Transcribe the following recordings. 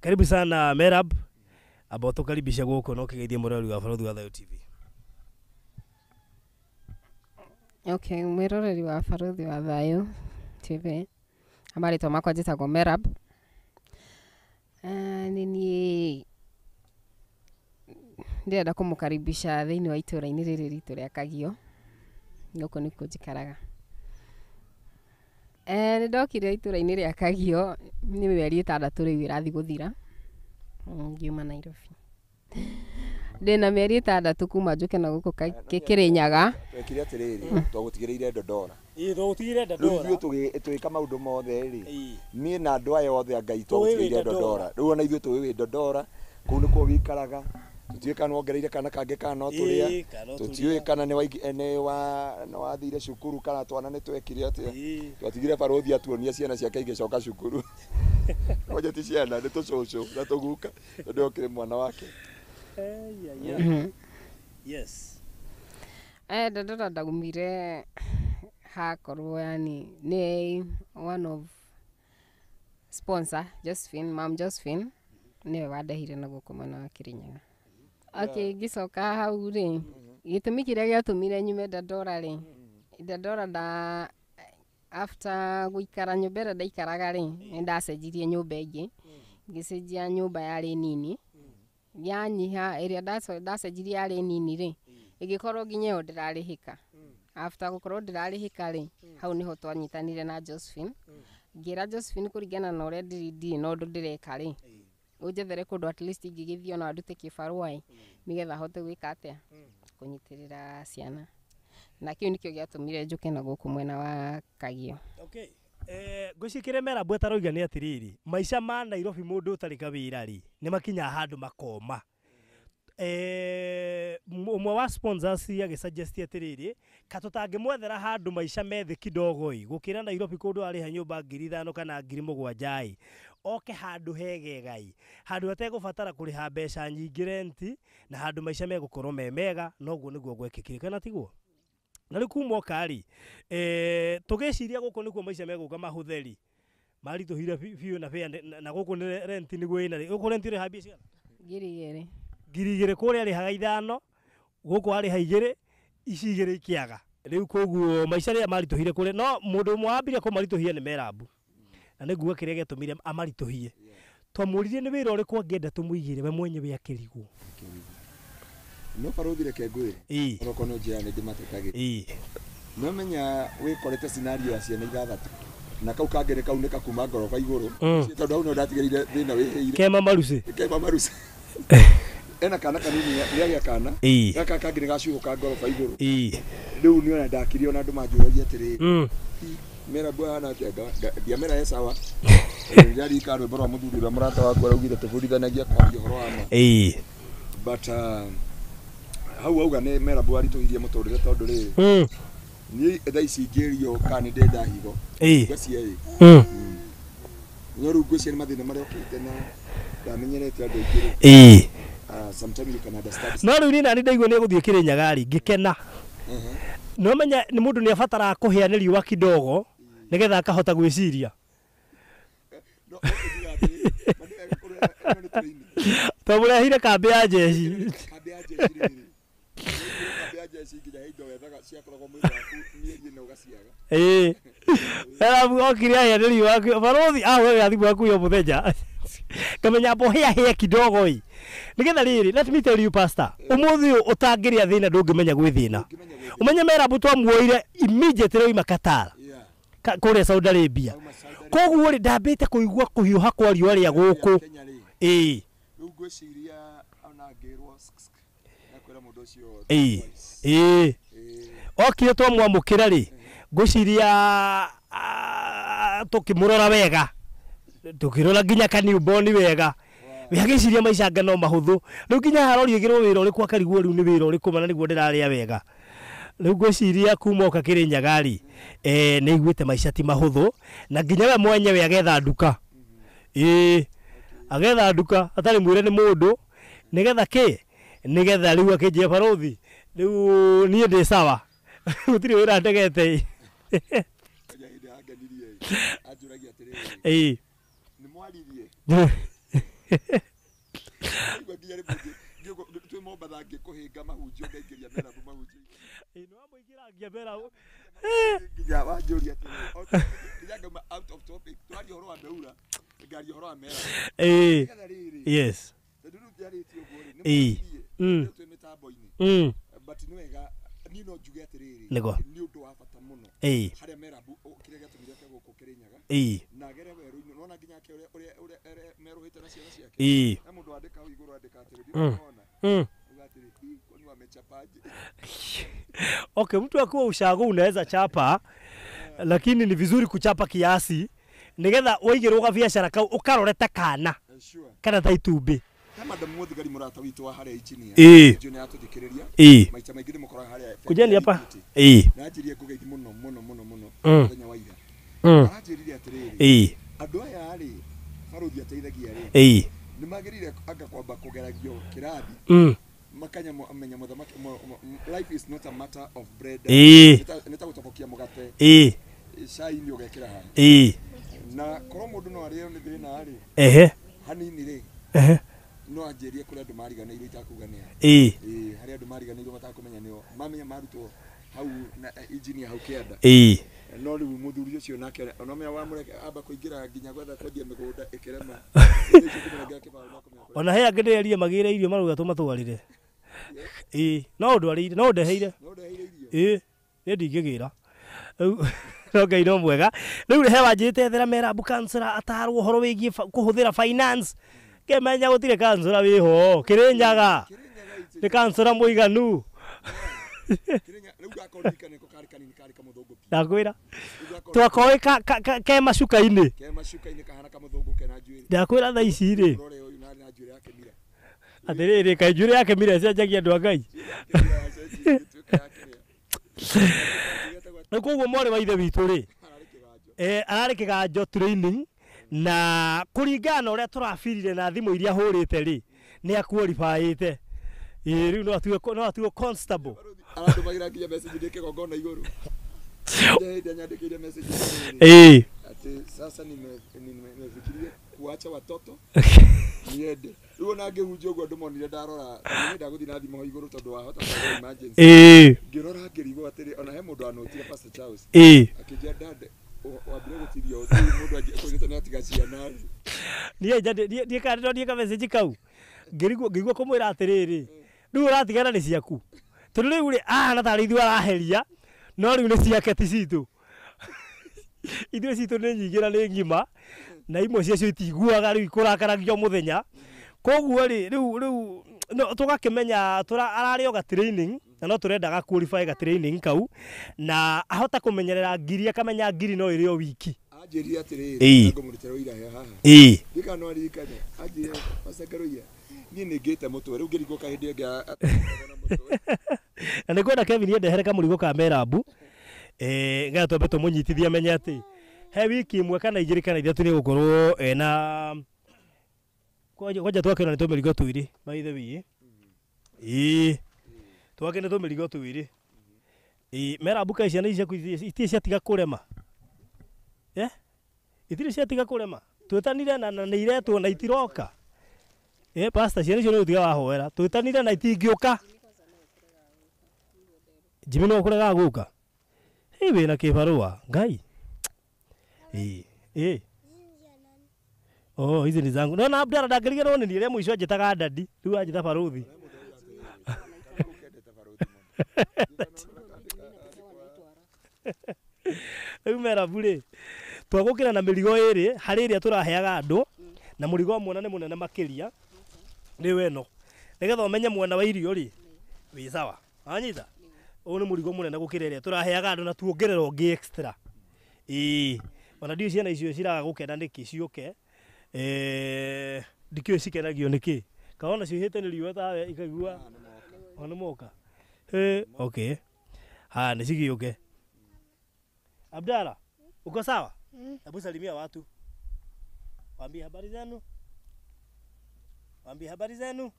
Karibu sana Merab ambao tukaribisha guku no kigeithie murori wa barũthi wa Thayo TV. Okay, mwiroreri wa barũthi wa Thayo TV to makwa njĩtagwo Merab. Uh, nĩ niĩ ndĩrenda kũmũkaribisha thĩinĩ wa itũra-inĩ riri ritũ rĩa Kagio gũkũ nĩkuo njikaraga Eh, nä ndokire itũra-inĩ rĩa Kagio nĩ mĩeri ĩtandatũ rĩu ĩrathiĩ gũthira mm, ngiuma Nairobi eri ä tandatå kuma ke na rä Kĩrĩnyaga twekire atĩrĩrĩ mm. twagũtigĩrĩire Ndondora rĩu ka maå ndå mothe rä niä na andå aya othe a Ngai twagũtigĩire rä u ona ithuĩ tũĩ Ndondora kũu nĩkuo ũikaraga tutiä kana ongereire kana kangä kana no tå rä a tåtiå kana nä wathire cukuru kana twana nä twekire atä a twatigire barå thi atuonia ciana ciake igä coka cukuru onje ti ciana nä tå cåcå na tå guka okä rä mwana wake enda mm-hmm. ndora hakorwo yani nä one of sponsor josephine mam josephine nä we wandehire na gå kå mwena wa rinyaga okay ngä coka hau rä mm-hmm. gä tå mi kä rä a gä atå mire nyume dandora rä dandora da after gå ikara nyå mba ä rä a ndaikaraga rä nä mm-hmm. ndacenjirie nyå mba ä mm-hmm. ngä ngä cenjia nyå mba yarä nini yanyiha ä rä a ndacenjirie yarä nini rä ä gä korwo nginya ä yo ndärarä hä ka after gå korwo ndärarä hä ka rä hau nä ho twanyitanire na josephine ngä ra josephine kå ringana na å rä a ndiri ndiri na å ndå ndä reka rä unjethere kundu at least ingigithio na ndute kibaruai i mm. nigetha hote gwika atia mm. kunyitirira ciana na kiu nikio giatumire njuke na guku mwena wa kagio okay eh ngwici kiremera mbweta roiga ni atiriri maica ma Nairobi mundu utarika wirari ni makinya handu makoma umwe eh, wa sponsors age suggest atiriri katutange mwethera handu maisha methe kidogo i gukira Nairobi kundu ari hanyu ba ngiri thano kana ngiri mugwanja i oke handu hegega i handu ategũbatara kũrĩha mbeca nyingĩ renti na handu maisha me gukoro me mega noguo nĩguo gwekikire kana tiguo na rä u ri eh tugeciria guko gå maisha me guka mahutheri megå tuhira fiyo na fiyo na guko kå nä renti nä guo ä na renti å rä ha mbia cigana ngiri ngiri kore rä kå rä arä haga ithano gå kå arä ha igä rä ici igä rä ikä koguo maica rä a hire kå no må ndå å mwe wambirie kå maritå merabu nä merambu na nä guo kä rä a gäatå mire amaritå hie twamå ririe nä wä ra å rä kw angä enda tå må igä re we mwenye wä akä no korwo thireke ngwä re korwo no njä ra nä ndä no menya wä korete cinario ya ciana ithathatå na kau kangä nä kaunä ka kuma ngoroba igå rå mm. tondå hau no ndatigä rire thä na wä hä kema marucä kema marucä ena kana kanini rä agä kana gaka kangä nä gacuhå ka ngoroba igå rå rä u nä ona ndakirie ona andå manjåragia atä rä hmm. mera mbua hana atä ndiamera e sawa ndirarika rwä mbo rwa må thuri å rä a må rata waku araugire tå bå rithanagia kwaria å horo wa ma but uh, hau auga nä mera mbua aritå hirie må tå rä re tondå rä hmm. niä thaa ici ingä rio kana nä ndenda higo ngwacia ä no rä u ngwä cia nä mathä na marä okä te na ndamenyerete andå aingä sometimes you can understand no riu ni na ni ndaigua ni guthie kirinyaga ri ngikena uh-huh. no menya ni mundu ni abatara kuhia ni riwa kidogo nigetha akahota gwiciria twamurehire eh, eh, kambĩ ya Eh, ĩĩ arabu okire ahĩa nĩ riũa barothi ahũraga thimũ akuo kamenya ngamenya mbohĩa hia kidogo ĩ nigetha riri let me tell you pastor umuthi uyu utangiria thina ndungimenya gwi thina umenye mera mbutu amuoire immediately oima Qatar kuria Saudi Arabia koguo ri ndambite kuigua kuhiuha kwa riua ria guku ii ii ii okire twamwamukira ri ngwiciria ah, tukimurora wega tukirora nginya kaniuboni wega wĩhagĩciria maicanga no mahũthũ rĩu nginya harorĩgĩrwo wĩra ũrĩkũ akarigwo rĩu nĩ wĩra ũrĩkũ mana nĩguo ndĩrarĩa wega rä u ngwäciria kuma å ka kä rä nyagarä nä iguä te maica ti mahuthu na nginya we mwenyewe agetha nduka ä agetha nduka atari mwire ni mundu må ndå nä getha kä nä getha rä u akä njä barå thi rä u niä ndä cawa gå tirä wä ra ndegete ä twä momba thangä kå hä nga mahunjio ria merabå mahunjio nä wamå ria å horo wa tie å guo rä mä tambo wega niä no njuge atä rä rä nä å ndå wa bata må no harä a merabå kä rä a gäatå mire kegå kirinyaga ii na agere weru-inĩ nona nginya ake ũrĩa ũrĩa ũrĩa merũhĩte na ciana ciake ii hmm. na hmm. mtu akiwa ushago unaweza chapa eh. lakini ni vizuri kuchapa kiasi nigetha waigirwo gabiacara kau ukarore ta kana eh, kana ta itumbĩ muthigari aranjĩrire mm. atĩrĩrĩ andũ aya rĩ barũthi ateithagia rĩ nĩ magĩrĩire anga kwamba kũgeragio kĩrathi mm. makanyamwo amenya mũthamaki life is not a matter of bread nĩ ta gũtobokia mũgate cai-inĩ ũgekĩra haha na korwo mũndũ no arĩo nĩ thĩna rĩ ehe hanini rĩ ehe no anjĩrie kũrĩa andũ mariganĩirwo itakuga nĩa ĩĩ harĩa andũ mariganĩirwo matakũmenya nĩo mamenya marutwo hau na hau kĩanda ĩĩ no wa nginya gwetha kwendia ona he angä ndä magire magä re irio marauga i matwarä re no å no ndeheire ä nä ndingä gä no ngai no mwega rä u he wanjä thera mera mbukansra atarwo å horo wä giä kå hå thä ra finance kemenya gå tirä kansra wä ho kä rä nyaga nä kansra må iganu Yaani ndakwira twakoe ka, ka, ka, ke macuka ndakwira tha icirä atä rä rä kaä njuä yake mira cenjagia andå a ngai rä koguo mwarä wa ithe witå rä ararä kä ganjo na kå ringana na å rä a tå rabirire na thimå iria hå rä te rä nä akuoribaä te rä u no atuo arandu magira kinya message kau ngä iguru kå mwä ra atä rä rä rä u å ratigana nä kau kũmwĩra atĩrĩrĩ mm. rĩu ũratigana nĩ ciaku tondå rä u rä ahana tarä ithu araheria no rä u nä ciake ti citå ithuä citå nä nyingä na nä ngima na imwe ciacio itiguaga rä u ikå rakaragio må thenya koguo rä rä u tå gakä ararä oga ga na no tå rendaga ga kau na ahota kå menyerera ngiri akamenya ngiri no ä rä o wiki anjä rie atä rä rä ngå må rä te rå ira haha ndikanoaririkane niä nä ngä te må twe rä u ngä rigwo kahä ah, ah, ndä na nä kwenda kevin endehere kamå ka merambu eh, gatwambe tå må nyitithie amenye atä he wiki imwe kana igä rä kana ithatå nä gå korwo na kwanja twake na nä tå mä rigo twä rä maithe wiä ii mm-hmm. twake nä tå mä rigo twä rä merambu kaä ciana ici itirä ciatiga kå rema eh? itirä ciatiga kå rema twä tanire na nä iretwo na itiroka ä eh, pasta ciarä cio nä å tiga wahoera tå tanire na itingä å ka njimi no kå regaga gå ka ä wä na kä barå a ngai o ici ni zangu nona abdara ndangäriganwo nä niä rä a må ico taga ndandi rä u anjäta barå thi rä u merabu rä twagå kä na mä rigo ä rä harä ä rä a tå raheaga andå na må rigo mwona nä må nene makä ria ni we no nä getha å mwena wa irio ri wi sawa anyitha å nä må rigo må nene gå kä ra ä rä a tå raheaga andå na tuongerera å ngä extra ä ona ndio ciana icio ciraga gå kenda nä kä ciåke ndikä cikenagio nä kä kaona ciåhäte nä riua tawe ikaigua ona moka okay ha ni cigä åke abdala uko sawa mm. hebu salimia watu wambie habari zenu Waambie habari zenu.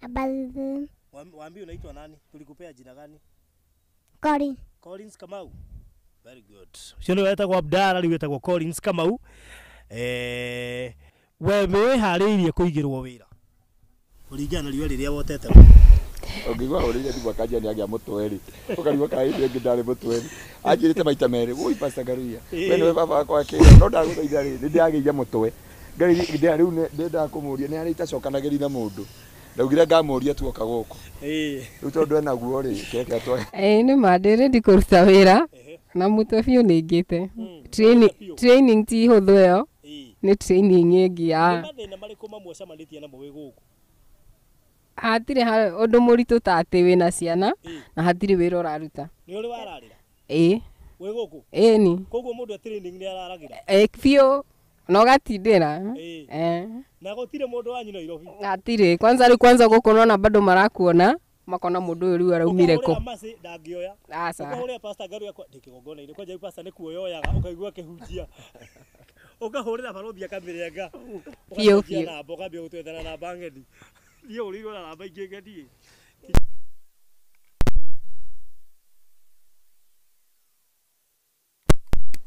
Habari zenu. Waambie unaitwa nani? Tulikupea jina gani? Colin. Collins Kamau. Very good. Cio nĩwe wetagwo Abdala rĩu wetagwo Collins Kamau. Eh, wewe wĩharĩirie kũigĩrwo wĩra kũringana na riũa rĩrĩa wotete ũngĩigua hũrĩire thimũ kaja ni agĩa mũtweri ũkarigwo kana hĩndĩ ĩngĩ ndarĩ mũtweri anjĩrĩte maita merĩ Uyi pasta garuya. Wewe baba wakwa kĩrĩa no ndagũthaitha rĩ nĩ ndĩragĩire mũtwe rä u ndendaga kumuria ni ari itacokanagiri na mundu ndaugire ngamuria tuoka guku riu tondu enaguo ri keke atwa ii ni ma ruta wä ra na mutwe biu ningite training ti huthu iyo ni training ingi ya hatirä å ndå må ritå ta atä wä na ciana na hatirä wä ra å raruta ä ni biå na ugatindira eh na gutire mundu wanyu no irobi atire kwanza ri kwanza guku nona bado marakuona makona mundu uyu riu araumire ku ndangioya asa ah, ukahuria pastor garu yakwa ndikigongona ire kwanja pastor ni kuoyoyaga ukaigua kihunjia ukahurira barothi akamirenga na na uri na baingi